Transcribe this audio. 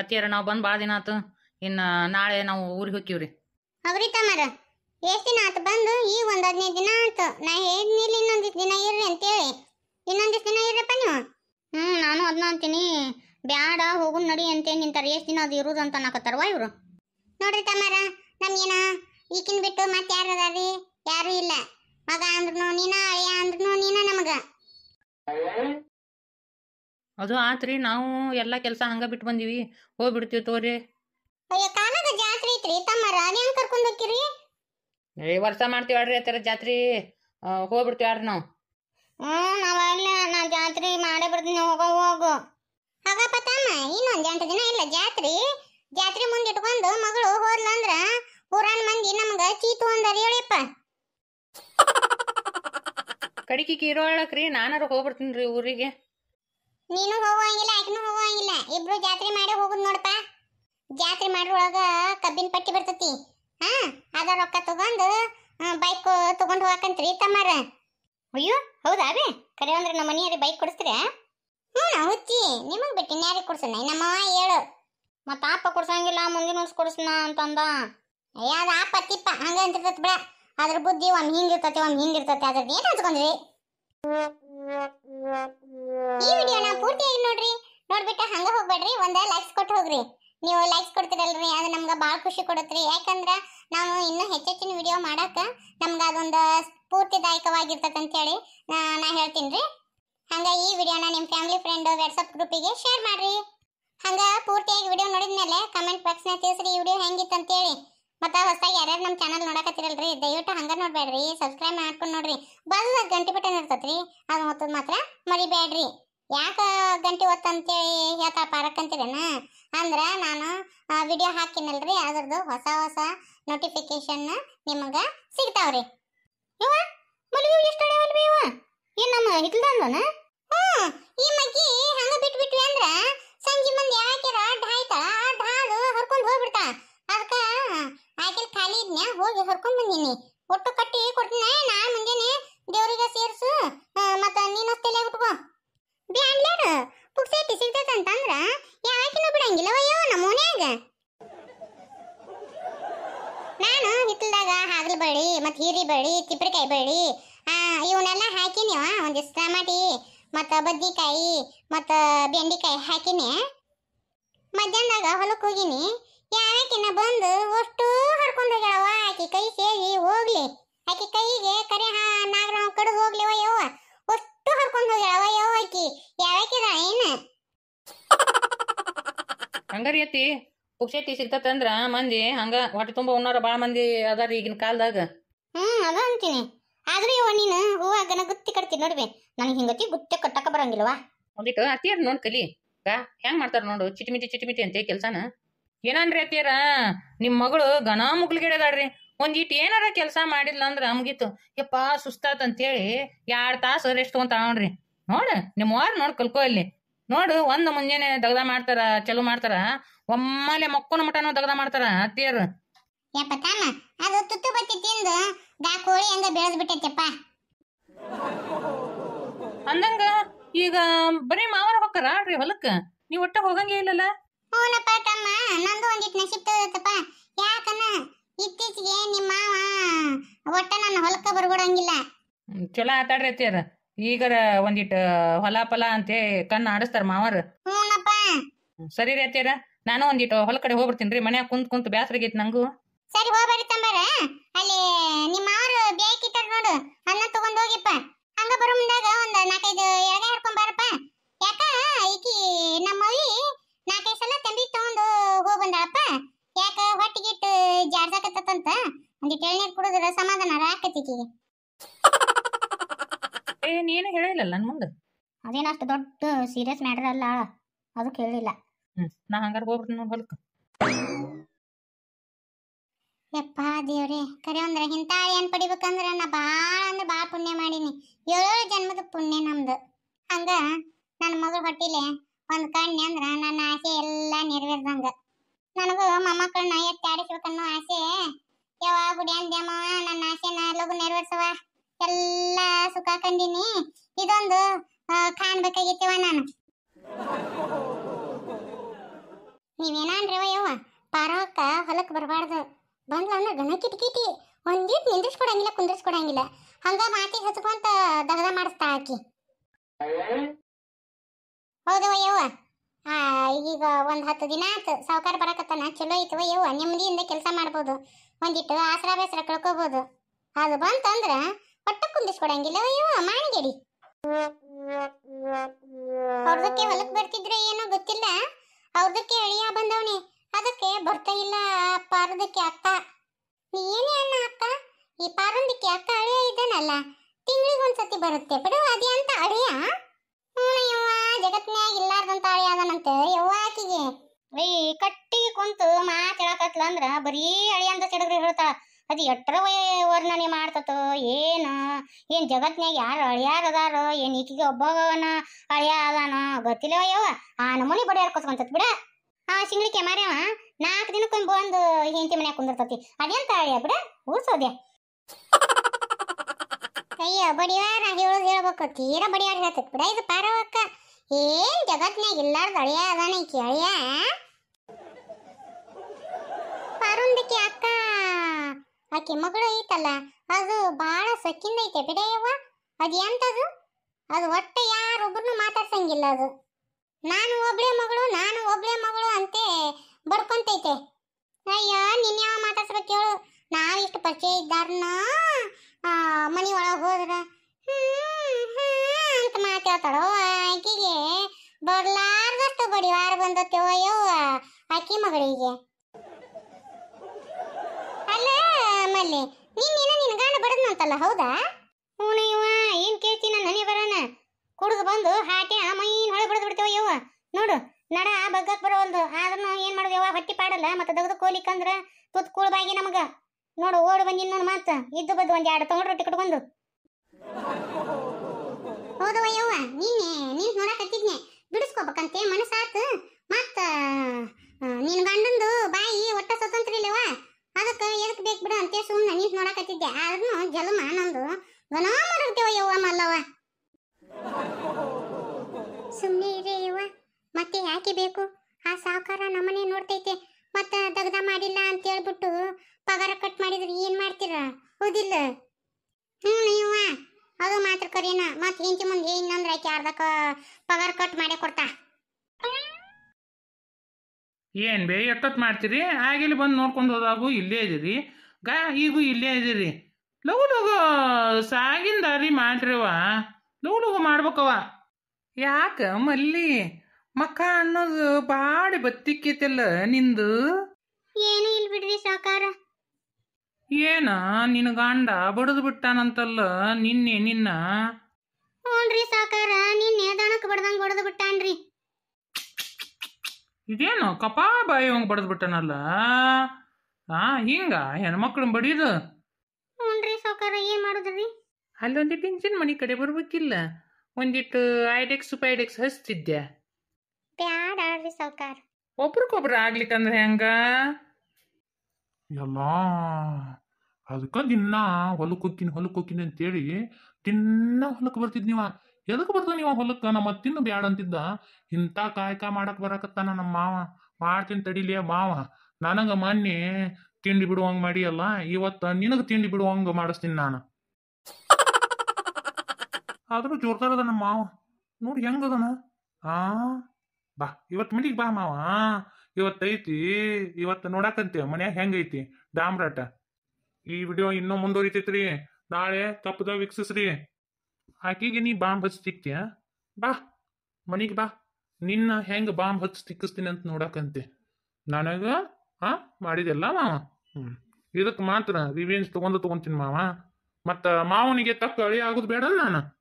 ಅತ್ತಿಯರ ನಾವು ಬಂದು ಭಾಳ ದಿನ ಆತು ಇನ್ನು ನಾಳೆ ನಾವು ಊರಿಗೆ ಹೋಗ್ತೀವ್ರಿ ಹೌದ್ರಿ ತಮ್ಮರ ಎಷ್ಟು ದಿನ ಆತು ಬಂದು ಈ ಒಂದು ಹದಿನೈದು ದಿನ ಆತು ನಾ ಹೇಳಿದ್ನಿಲ್ಲ ಇನ್ನೊಂದಿಷ್ಟು ದಿನ ಇರ್ರಿ ಅಂತೇಳಿ ಇನ್ನೊಂದಿಷ್ಟು ದಿನ ಇರ್ರಪ್ಪ ನೀವು ಹ್ಞೂ ನಾನು ಅದನ್ನ ಅಂತೀನಿ ಬ್ಯಾಡ ಹೋಗು ನಡಿ ಅಂತೇಳಿ ನಿಂತಾರೆ ಎಷ್ಟು ದಿನ ಅದು ಇರೋದು ಅಂತ ಅನ್ನಕತ್ತಾರವ ಇವರು ನೋಡ್ರಿ ತಮ್ಮಾರ ನಮ್ಗೇನ ಈಕಿನ್ ಬಿಟ್ಟು ಮತ್ತೆ ಯಾರು ಅದಾರಿ ಯಾರು ಇಲ್ಲ ಮಗ ಅಂದ್ರು ನೀನ ಅಳಿಯ ಅಂದ್ರು ನೀನ ನಮಗ ಅದು ಆತ್ರಿ ನಾವು ಎಲ್ಲ ಕೆಲಸ ಹಂಗ ಬಿಟ್ಟು ಬಂದೀವಿ ಹೋಗ್ಬಿಡ್ತೀವಿ ತೋರಿ ಅಯ್ಯೋ ಕಾನದ ಜಾತ್ರೆ ಐತ್ರಿ ತಮ್ಮ ರಾಣಿ ಹಂಗ್ ಕರ್ಕೊಂಡ್ ಹೋಗ್ತೀರಿ ಏ ವರ್ಷ ಮಾಡ್ತೀವಿ ಆಡ್ರಿ ಆತರ ಜಾತ್ರೆ ಹೋಗ್ಬಿಡ್ತೀವಿ ಆಡ್ರಿ ನಾವು ಹ್ಮ್ ನಾವಲ್ಲ ನಾ ಜಾತ್ರೆ ಮಾಡೇ ಬಿಡ್ತೀನಿ ಹೋಗೋ ಹೋಗು ಹಾಗಪ್ಪ ತಮ್ಮ ಇನ್ನೊಂದ್ ಎಂಟು ದಿನ ಇಲ್ಲ ಜಾತ್ರೆ ಜಾತ್ರೆ ಮುಂದೆ ಇಟ್ಕೊಂಡು ಮಗಳು ಹೋದ್ಲ ಅಂದ್ರ ಮಂದಿ ನಮ್ಗ ಚೀತು ಅಂದಾರ ಹೇಳಿಪ್ಪ ಕಡಿಕಿ ಕಿರೋಳಕ್ರಿ ನಾನಾರು ಹೋಗ್ಬಿಡ್ತೀನಿ ರೀ ಊರಿಗೆ ನೀನು ಹೋಗುವಂಗಿಲ್ಲ ಆಕಿನೂ ಹೋಗುವಂಗಿಲ್ಲ ಇಬ್ರು ಜಾತ್ರೆ ಮಾಡಿ ಹೋಗುದು ನೋಡಪ್ಪ ಜಾತ್ರೆ ಮಾಡ್ರೊಳಗ ಕಬ್ಬಿನ ಪಟ್ಟಿ ಬರ್ತತಿ ಹಾ ಅದ ರೊಕ್ಕ ತಗೊಂಡು ಬೈಕ್ ತಗೊಂಡು ಹೋಗಕಂತ್ರಿ ತಮ್ಮಾರ ಅಯ್ಯೋ ಹೌದಾ ರೀ ಕರೆ ಅಂದ್ರೆ ನಮ್ಮ ಮನೆಯವ್ರಿಗೆ ಬೈಕ್ ಕೊಡಿಸ್ತೀರ ಹ್ಞೂ ಹುಚ್ಚಿ ನಿಮಗೆ ಬಿಟ್ಟು ಇನ್ಯಾರಿಗೆ ಕೊಡ್ಸೋಣ ನಮ್ಮವ ಹೇಳು ಮತ್ತೆ ಆಪ ಕೊಡ್ಸಂಗಿಲ್ಲ ಮುಂದಿನ ವರ್ಷ ಕೊಡಿಸ್ನ ಅಂತಂದ ಅಯ್ಯ ಅದು ಅಪ್ಪ ತಿಪ್ಪ ಹಂಗೆ ಅಂತಿರ್ತೈತಿ ಬಿಡ ಅದ್ರ ಬುದ್ಧಿ ಒಮ್ಮೆ ಹಿಂಗಿರ್ತತಿ ಒಮ್ಮೆ ಹಿಂಗಿರ್ತತಿ ಅದ್ರದ್ದು ಏನು ಹಚ್ಕೊಂಡ್ರಿ ಈ ವಿಡಿಯೋನ ಪೂರ್ತಿಯಾಗಿ ನೋಡ್ರಿ ನೋಡ್ಬಿಟ್ಟು ಹಂಗ ಹೋಗ್ಬೇಡ್ರಿ ಒಂದ ಲೈಕ್ಸ್ ಕೊಟ್ಟು ಹೋಗ್ರಿ ನೀವು ಲೈಕ್ಸ್ ಕೊಡ್ತಿರಲ್ರಿ ಅದು ನಮ್ಗೆ ಭಾಳ ಖುಷಿ ಕೊಡುತ್ತೆ ಯಾಕಂದ್ರೆ ನಾವು ಇನ್ನೂ ಹೆಚ್ಚೆಚ್ಚಿನ ವಿಡಿಯೋ ಮಾಡಕ್ಕೆ ನಮ್ಗೆ ಅದೊಂದು ಸ್ಫೂರ್ತಿದಾಯಕವಾಗಿರ್ತದೆ ಅಂತೇಳಿ ನಾ ಹೇಳ್ತೀನಿ ರೀ ಹಂಗೆ ಈ ವಿಡಿಯೋನ ನಿಮ್ಮ ಫ್ಯಾಮಿಲಿ ಫ್ರೆಂಡ್ ವಾಟ್ಸಪ್ ಗ್ರೂಪಿಗೆ ಶೇರ್ ಮಾಡ್ರಿ ಹಂಗೆ ಪೂರ್ತಿಯಾಗಿ ವಿಡಿಯೋ ನೋಡಿದ ಮೇಲೆ ಕಮೆಂಟ್ ಬಾಕ್ಸ್ನ ತಿಳಿಸ್ರಿ ಈ ವಿಡಿಯೋ ಹೆಂಗಿತ್ತು ಅಂತೇಳಿ ಮತ್ತು ಹೊಸದಾಗಿ ಯಾರ್ಯಾರು ನಮ್ಮ ಚಾನಲ್ ನೋಡಕತ್ತಿರಲ್ರಿ ದಯವಿಟ್ಟು ಹಂಗೆ ನೋಡಬೇಡ್ರಿ ಸಬ್ಸ್ಕ್ರೈಬ್ ಮಾಡ್ಕೊಂಡು ನೋಡ್ರಿ ಬಲ್ಲ ಗಂಟೆ ಬಟನ್ ರೀ ಅದು ಒತ್ತದ ಮಾತ್ರ ಮರಿಬೇಡ್ರಿ ಯಾಕೆ ಗಂಟೆ ಒತ್ತಂತೇಳಿ ಹೇಳ್ತಾಳೆ ಪಾರಕ್ ಅಂತೀರೇನ ಅಂದ್ರೆ ನಾನು ವಿಡಿಯೋ ಹಾಕಿನಲ್ರಿ ಅದ್ರದ್ದು ಹೊಸ ಹೊಸ ನೋಟಿಫಿಕೇಶನ್ ನಿಮಗೆ ಸಿಗ್ತಾವ ರೀ ಮಲ್ಗಿ ಎಷ್ಟು ನಮ್ಮ ಹಿಡ್ಲಂದನ ಹ್ಞೂ ಈ ಮಗ್ಗಿ ಹಂಗೆ ಬಿಟ್ಬಿಟ್ವಿ ಅಂದ್ರ ಸಂಜೆ ಮಂದಿ ಯಾಕೆ ಅಡ್ಡ ಆಯ್ತಾ ಅಡ್ಡ ಹರ್ಕೊಂಡು ಹೋಗ್ಬಿಡ್ತಾ ಹೇಳಿದ್ನ ಹೋಗಿ ಹರ್ಕೊಂಡ್ ಬಂದೀನಿ ಒಟ್ಟು ಕಟ್ಟಿ ಕೊಡ್ತೀನಿ ನಾ ಮುಂಜಾನೆ ದೇವರಿಗೆ ಸೇರಿಸು ಮತ್ತ ನೀನು ತಲೆ ಉಟ್ಕೋ ಬ್ಯಾಂಡ್ಲರ್ ಪುಕ್ಸೇಟಿ ಸಿಗ್ತೈತೆ ಅಂತಂದ್ರ ಯಾಕಿನೂ ಬಿಡಂಗಿಲ್ಲ ಅಯ್ಯೋ ನಮ್ಮ ಮನ್ಯಾಗ ನಾನು ಹಿತ್ತಲ್ದಾಗ ಹಾಗಲ್ ಬಳ್ಳಿ ಮತ್ತು ಹೀರಿ ಬಳ್ಳಿ ತಿಪ್ರಿಕಾಯಿ ಬಳ್ಳಿ ಇವನ್ನೆಲ್ಲ ಹಾಕಿನಿವ ಒಂದಿಷ್ಟು ಟಮಾಟಿ ಮತ್ತು ಬದ್ನಿಕಾಯಿ ಮತ್ತು ಬೆಂಡೆಕಾಯಿ ಹಾಕಿನಿ ಮಧ್ಯಾಹ್ನದಾಗ ಹೊಲಕ್ಕೆ ಹೋಗಿನಿ ಯಾಕಿನ ಬಂದು ಅಷ್ಟು ಹರ್ಕೊಂಡು ಹೋಗ್ಯಾಳವ ಆಕೆ ಕೈ ಸೇರಿ ಹೋಗ್ಲಿ ಆಕೆ ಕೈಗೆ ಕರೆ ಹಾ ನಾಗರಾವ್ ಹೋಗ್ಲಿ ಹೋಗ್ಲಿವ ಯವ್ವ ಅಷ್ಟು ಹರ್ಕೊಂಡು ಹೋಗ್ಯಾಳವ ಯವ್ವ ಆಕಿ ಯಾವಕ್ಕಿದ ಏನು ಹಂಗಾರಿ ಅತ್ತಿ ಪುಕ್ಷಟಿ ಸಿಗ್ತತಂದ್ರ ಮಂದಿ ಹಂಗ ಹೊಟ್ಟೆ ತುಂಬ ಉಣ್ಣೋರ ಭಾಳ ಮಂದಿ ಅದಾರ ಈಗಿನ ಕಾಲದಾಗ ಹ್ಮ್ ಅದ ಅಂತೀನಿ ಆದ್ರೆ ಇವ ನೀನು ಆಕನ ಗುತ್ತಿ ಕಟ್ತಿ ನೋಡ್ಬಿ ನನಗೆ ಹಿಂಗತಿ ಗುತ್ತಿ ಕಟ್ಟಕ ಬರಂಗಿಲ್ವಾ ಒಂದಿಟ್ಟು ಅತ್ತಿ ನೋಡಿ ನೋಡ್ ಕಲಿ ಹೆಂಗ್ ಮಾಡ್ತಾರ ನೋಡು ಚಿಟಿಮಿಟಿ ಚಿಟಿಮಿಟಿ ಅಂತ ಕೆಲಸನ ಏನನ್ರಿ ಅತ್ತಿಯರ ನಿಮ್ಮ ಮಗಳು ಘನ ಮುಗ್ಲಿಗಿಡದಾಡ್ರಿ ಒಂದ್ ಈಟ್ ಏನಾರ ಕೆಲಸ ಮಾಡಿಲ್ಲ ಅಂದ್ರೆ ಅಮ್ಗಿತ್ತು ಯಪ್ಪ ಸುಸ್ತಾತ್ ಅಂತೇಳಿ ಎರಡು ತಾಸು ರೆಸ್ಟ್ ತಗೊಂತ ನೋಡ್ರಿ ನೋಡು ನಿಮ್ಮ ವಾರ ನೋಡ್ ಕಲ್ಕೋ ಇಲ್ಲಿ ನೋಡು ಒಂದು ಮುಂಜಾನೆ ದಗದ ಮಾಡ್ತಾರ ಚಲು ಮಾಡ್ತಾರ ಒಮ್ಮಲೆ ಮಕ್ಕನ ಮಟನೂ ದಗದ ಮಾಡ್ತಾರ ಅತ್ತಿಯರು ಅಂದಂಗ ಈಗ ಬರೀ ಮಾವರ ಹೊಕ್ಕರ ಹೊಲಕ್ಕ ನೀವ್ ಒಟ್ಟ ಹೋಗಂಗೇ ಇಲ್ಲಲ್ಲ ಹೂನಪ್ಪ ತಮ್ಮ ನಂದು ಒಂದಿಟ್ಟು ನಶೀಬ್ ತಗೋದತ್ತಪ್ಪ ಯಾಕನ್ನ ಇತ್ತೀಚೆಗೆ ನಿಮ್ಮ ಮಾವ ಒಟ್ಟ ನನ್ನ ಹೊಲಕ್ಕೆ ಬರ್ಬಿಡಂಗಿಲ್ಲ ಚಲೋ ಆತಾಡ್ರಿ ಅತ್ತಿಯರ ಈಗರ ಒಂದಿಟ್ಟು ಹೊಲ ಪಲ ಅಂತೆ ಕಣ್ಣು ಆಡಿಸ್ತಾರ ಮಾವರ್ ಹೂನಪ್ಪ ಸರಿ ರೀ ಅತ್ತಿಯರ ನಾನು ಒಂದಿಟ್ಟು ಹೊಲ ಕಡೆ ಹೋಗ್ಬಿಡ್ತೀನಿ ರೀ ಮನ್ಯಾಗ ಕುಂತ ಕುಂತ್ ಬ್ಯಾಸರಾಗೈತಿ ನಂಗೂ ಸರಿ ಹೋಗ್ಬಾರಿ ತಂಬಾರ ಅಲ್ಲಿ ನಿಮ್ಮ ಅವರು ಬೇಕಿಟ್ಟಾರ ನೋಡು ಅದನ್ನ ತಗೊಂಡ್ ಹೋಗಿಪ್ಪ ಹಂಗ ಬರೋ ಮುಂದಾಗ ಒಂದ್ ನಾಲ್ಕೈದು ಎಳಗ ಹಿಡ್ಕೊಂಡ್ ಎಳ್ನೀರ್ ಕುಡಿದ್ರೆ ಸಮಾಧಾನ ಆಕತಿಕಿಗೆ ಏ ನೀನು ಹೇಳಿಲ್ಲ ನನ್ನ ಮುಂದೆ ಅದೇನಷ್ಟು ದೊಡ್ಡ ಸೀರಿಯಸ್ ಮ್ಯಾಟರ್ ಅಲ್ಲ ಅದಕ್ಕೆ ಹೇಳಿಲ್ಲ ಹ್ಮ್ ನಾ ಹಂಗಾರೆ ಹೋಗ್ಬಿಡ್ತೀನಿ ನೋಡಿ ಹೊಲಕ್ಕೆ ಯಪ್ಪ ದೇವ್ರಿ ಕರೆ ಅಂದ್ರೆ ಇಂಥ ಏನ್ ಪಡಿಬೇಕಂದ್ರ ನಾ ಭಾಳ ಅಂದ್ರೆ ಭಾಳ ಪುಣ್ಯ ಮಾಡೀನಿ ಏಳೇಳು ಜನ್ಮದ ಪುಣ್ಯ ನಮ್ದು ಹಂಗ ನನ್ನ ಮಗಳು ಹೊಟ್ಟಿಲೆ ಒಂದು ಕಣ್ಣೆ ಅಂದ್ರ ನನ್ನ ಆಸೆ ಎಲ್ಲ ನೆರವೇರ್ದಂಗ ನನಗೂ ಮೊಮ್ಮಕ್ಕಳನ್ನ ಎತ್ತಾಡಿಸ್ಬೇಕನ್ನೋ ಆಸೆ ಯಾವ ಗುಡಿ ಅಂದ್ಯಮ್ಮ ನನ್ನ ಆಸೆನ ಲಗು ನೆರವೇರ್ಸವ ಎಲ್ಲ ಸುಖ ಕಂಡಿನಿ ಇದೊಂದು ಕಾಣ್ಬೇಕಾಗಿತ್ತವ ನಾನು ನೀವೇನಾನ್ರವ ಯವ್ವ ಪಾರವಕ್ಕ ಹೊಲಕ್ಕೆ ಬರಬಾರ್ದು ಬಂದ್ಲ ಅಂದ್ರೆ ಗಣ ಕಿಟಕಿಟಿ ಒಂದಿಟ್ ನಿಂದ್ರಿಸ್ಕೊಡಂಗಿಲ್ಲ ಕುಂದ್ರಿಸ್ಕೊಡಂಗಿಲ್ಲ ಹಂಗ ಮಾತಿ ಹಚ್ಕೊಂತ ದಗದ ಮಾಡಿಸ್ತಾ ಹಾಕಿ ಹೌದವ ಯವ್ವ ಈಗ ಒಂದ್ ಹತ್ತು ದಿನ ಆಯ್ತು ಸಾವುಕಾರ ಬರಕತ್ತಾನ ಚಲೋ ಐತವ ಯವ್ವ ನೆಮ್ಮದಿಯಿಂದ ಕೆಲಸ ಮಾಡ್ಬೋದು ಒಂದಿಟ್ಟು ಆಸರ ಬೇಸರ ಕಳ್ಕೋಬಹುದು ಅದು ಬಂತಂದ್ರ ಒಟ್ಟ ಕುಂದಿಸ್ಕೊಡಂಗಿಲ್ಲ ಅಯ್ಯೋ ಮಾಣಿಗೆಡಿ ಅವ್ರದಕ್ಕೆ ಹೊಲಕ್ ಬರ್ತಿದ್ರೆ ಏನೋ ಗೊತ್ತಿಲ್ಲ ಅವ್ರದಕ್ಕೆ ಅಳಿಯ ಬಂದವನೆ ಅದಕ್ಕೆ ಬರ್ತಾ ಇಲ್ಲ ಪಾರದಕ್ಕೆ ಅಕ್ಕ ನೀ ಏನೇ ಅಣ್ಣ ಅಕ್ಕ ಈ ಪಾರಂದಕ್ಕೆ ಅಕ್ಕ ಅಳಿಯ ಇದ್ದಾನಲ್ಲ ತಿಂಗಳಿಗೊಂದ್ಸತಿ ಬರುತ್ತೆ ಬಿಡು ಅದೇ ಅಂತ ಅಳಿಯ ಹ್ಞೂ ಯವ್ವ ಜಗತ್ತಿನಾಗ ಇಲ್ಲಾರ್ದಂತ ಅಳಿಯ ಅದನಂತೆ ಯವ್ವ ಆಕಿಗೆ ಈ ಕಟ್ಟಿ ಕುಂತು ಮಾತು ಹೇಳಕತ್ಲ ಅಂದ್ರ ಬರೀ ಅಳಿ ಅಂತ ಸಿಡಗ್ರಿ ಹೇಳ್ತಾಳ ಅದು ಎಟ್ರ ವರ್ಣನೆ ಮಾಡ್ತತೋ ಏನು ಏನು ಜಗತ್ನಾಗ ಯಾರು ಅಳಿಯಾರ ಅದಾರೋ ಏನು ಈಕಿಗೆ ಒಬ್ಬನ ಅಳಿಯ ಅದಾನೋ ಗೊತ್ತಿಲ್ಲ ಅಯ್ಯವ ಆ ನಮೂನಿ ಬಡಿಯಾರ ಕೊತ್ಕೊಂತತ್ ಬಿಡ ಆ ಸಿಂಗ್ಳಿಕೆ ಮಾರ್ಯವ ನಾಲ್ಕು ದಿನಕ್ಕೊಮ್ಮೆ ಬಂದು ಹೆಂಡತಿ ಮನ್ಯಾಗ ಕುಂದಿರ್ತತಿ ಅದೆಂತ ಅಳಿಯ ಬಿಡ ಊರ್ಸೋದೆ ಅಯ್ಯೋ ಬಡಿಯಾರ ಹೇಳೋದು ಹೇಳ್ಬೇಕು ತೀರಾ ಬಡಿಯಾರ ಹೇಳ್ತತ್ ಬಿಡ ಇದು ಪಾರವಕ್ಕ ಏನ್ ಜಗತ್ನಾಗ ಇಲ್ಲಾರ್ದ ಅಳಿಯ ಅದಾನ ಈಕಿ ಮಗಳು ಐತಲ್ಲ ಅದು ಬಹಳ ಸಕ್ಕಿಂದ ಐತೆ ಬಿಡೆಯವ್ವ ಅದು ಎಂತದು ಅದು ಒಟ್ಟೆ ಯಾರೊಬ್ಬರನ್ನು ಮಾತಾಡ್ಸಂಗಿಲ್ಲ ಅದು ನಾನು ಒಬ್ಳೆ ಮಗಳು ನಾನು ಒಬ್ಳೆ ಮಗಳು ಅಂತೆ ಬರ್ಕೊಂತೈತೆ ಅಯ್ಯೋ ನಿನ್ನ ಯಾವ ಮಾತಾಡ್ಸ್ಬೇಕು ಹೇಳು ನಾವು ಇಷ್ಟು ಪರಿಚಯ ಇದ್ದಾರನ ಮನೆ ಒಳಗೆ ಹೋದ್ರೆ ಅಂತ ಮಾತಾಡ್ತಾಳೋ ಆಕಿಗೆ ಬರ್ಲಾರ್ದಷ್ಟು ಬಡಿವಾರ ಬಂದತ್ತೆ ಯವ್ವ ಆಕಿ ಮಗಳಿಗೆ ನಮ್ಮಲ್ಲಿ ನಿನ್ನೇನ ನಿನ್ ಗಾಣ ಹೌದಾ ಹೂನ ಇವ ಏನ್ ಕೇಳ್ತಿ ನನ್ನ ಬರೋಣ ಕುಡ್ದು ಬಂದು ಹಾಟೆ ಆ ಮೈನ್ ಹೊಳೆ ಬಡದ್ ಬಿಡ್ತೇವ ಯವ್ವ ನೋಡು ನಡ ಬಗ್ಗಕ್ ಬರೋ ಒಂದು ಆದ್ರೂ ಏನ್ ಯವ್ವ ಹೊಟ್ಟಿ ಪಾಡಲ್ಲ ಮತ್ತೆ ದಗದು ಕೋಲಿಕಂದ್ರ ತುತ್ ಕೂಳ್ಬಾಗಿ ನಮಗ ನೋಡು ಓಡ್ ಬಂದಿನ್ ನೋಡು ಮಾತ ಇದ್ದು ಬದ್ದು ಒಂದ್ ಎರಡು ತಗೊಂಡ್ರು ಟಿಕೆಟ್ ಬಂದು ಹೌದವ್ವ ಯವ್ವ ನಿನ್ನೆ ನೀನ್ ನೋಡಕತ್ತಿದ್ನೆ ಬಿಡಿಸ್ಕೋಬೇಕಂತೆ ಮನಸ್ಸ ಮತ್ತೆ ಯಾಕೆ ಬೇಕು ಆ ಸಾವುಕಾರ ನಮ್ಮನೆ ನೋಡ್ತೈತೆ ಮತ್ತ ದಗ್ದ ಮಾಡಿಲ್ಲ ಅಂತ ಹೇಳ್ಬಿಟ್ಟು ಪಗಾರ ಕಟ್ ಮಾಡಿದ್ರೆ ಏನ್ ಮಾಡ್ತೀರ ಹೌದಿಲ್ಲ ಹ್ಞೂ ನೀವ ಅದು ಮಾತ್ರ ಕರೀನ ಮತ್ತೆ ಹೆಂಚಿ ಮುಂದೆ ಏನಂದ್ರೆ ಆಕೆ ಅರ್ಧಕ್ಕ ಪಗಾರ ಕಟ್ ಮಾಡಿ ಕೊಡ್ತಾ ಏನ್ ಬೇ ಎಷ್ಟೊತ್ತು ಮಾಡ್ತೀರಿ ಆಗಿಲ್ಲಿ ಬಂದು ನೋಡ್ಕೊಂಡು ಹೋದಾಗ ಇಲ್ಲೇ ಇದೀರಿ ಗಾ ಈಗೂ ಇಲ್ಲೇ ಇದೀರಿ ಲಘು ಲಘು ಸಾಗಿನ ದಾರಿ ಮಾಡ್ರಿವ ಲಘು ಲಘು ಮಾಡ್ಬೇಕವ ಯಾಕ ಮಲ್ಲಿ ಮಕ್ಕ ಅನ್ನೋದು ಬಾಡಿ ಬತ್ತಿಕ್ಕೈತಲ್ಲ ನಿಂದು ಏನೂ ಇಲ್ ಬಿಡ್ರಿ ಸಾಕಾರ ಏನ ನಿನ್ನ ಗಂಡ ಬಡದು ಬಿಟ್ಟಾನಂತಲ್ಲ ನಿನ್ನೆ ನಿನ್ನ ಹ್ಞೂನ್ರಿ ಸಾಕಾರ ನಿನ್ನೆ ದಣಕ್ ಬಡ್ದಂಗ್ ಬಡದು ಬಿಟ್ಟಾನ್ರಿ ಇದೇನು ಕಪಾ ಬಾಯಿ ಹಂಗ್ ಬಡದು ಬಿಟ್ಟನಲ್ಲ ಆ ಹಿಂಗ ಹೆಣ್ಮಕ್ಳನ್ನ ಬಡಿದು ಹ್ಞೂನ್ರಿ ಸಾಕಾರ ಏನ್ ಮಾಡುದ್ರಿ ಅಲ್ಲೊಂದಿಟ್ಟು ಇಂಜಿನ್ ಮನೆ ಕಡೆ ಬರ್ಬೇಕಿಲ್ಲ ಒಂದಿಟ್ಟು ಐಡೆಕ್ಸ್ ಪೈಡೆಕ್ಸ್ ಹಚ್ತಿದ್ದೆ ಬ್ಯಾಡ ಆಡ್ರಿ ಸಾವ್ಕಾರ ಒಬ್ರಿಗೊಬ್ರು ಆಗ್ಲಿಕ್ಕಂದ್ರೆ ಹೆಂಗ ಎಲ್ಲ ಅದಕ್ಕ ದಿನ ಹೊಲಕ್ಕೆ ಹೋಗ್ತೀನಿ ಹೊಲಕ್ಕೆ ಹೋಗ್ತೀನಿ ಅಂತೇಳಿ ತಿನ್ನ ಹೊಲಕ್ಕೆ ಬರ್ತಿದ್ ನೀವ ಎದಕ್ಕೆ ಬರ್ತದ ನೀವ ಹೊಲಕ್ಕ ನಮ್ಮ ತಿನ್ನು ಬ್ಯಾಡ ಅಂತಿದ್ದ ಇಂಥ ಕಾಯಕ ಮಾಡಕ್ ಬರಾಕತ್ತಾನ ನಮ್ಮ ಮಾವ ಮಾಡ್ತೀನಿ ತಡಿಲಿ ಮಾವ ನನಗ ಮೊನ್ನೆ ತಿಂಡಿ ಬಿಡುವಂಗೆ ಮಾಡಿಯಲ್ಲ ಇವತ್ತ ನಿನಗೆ ತಿಂಡಿ ಬಿಡುವಂಗ ಮಾಡಿಸ್ತೀನಿ ನಾನು ಆದರೂ ಜೋರ್ದಾರದ ನಮ್ಮ ಮಾವ ನೋಡಿ ಹೆಂಗದನ ಆ ಬಾ ಇವತ್ತು ಮನಿಗೆ ಬಾ ಮಾವ ಐತಿ ಇವತ್ತು ನೋಡಾಕಂತೀವ ಮನ್ಯಾಗ ಹೆಂಗೈತಿ ಡಾಮ್ರಾಟ ಈ ವಿಡಿಯೋ ಇನ್ನೂ ಮುಂದುವರಿತೈತ್ರಿ ನಾಳೆ ತಪ್ಪದ ವೀಕ್ಷಿಸ್ರಿ ಆಕೆಗೆ ನೀ ಬಾಂಬ್ ಹಚ್ಚಿ ತಿಕ್ತಿಯ ಬಾ ಮನಿಗೆ ಬಾ ನಿನ್ನ ಹೆಂಗೆ ಬಾಂಬ್ ಹಚ್ಚಿ ತಿಕ್ಕಿಸ್ತೀನಿ ಅಂತ ನೋಡಾಕಂತೆ ನನಗೆ ಹ ಮಾಡಿದೆಲ್ಲ ಮಾವ ಹ್ಞೂ ಇದಕ್ಕೆ ಮಾತ್ರ ರಿವೆಂಜ್ ತೊಗೊಂಡು ತೊಗೊತೀನಿ ಮಾವ ಮತ್ತು ಮಾವನಿಗೆ ತಕ್ಕ ಅಳಿ ಆಗೋದು ಬೇಡಲ್ಲ ನಾನು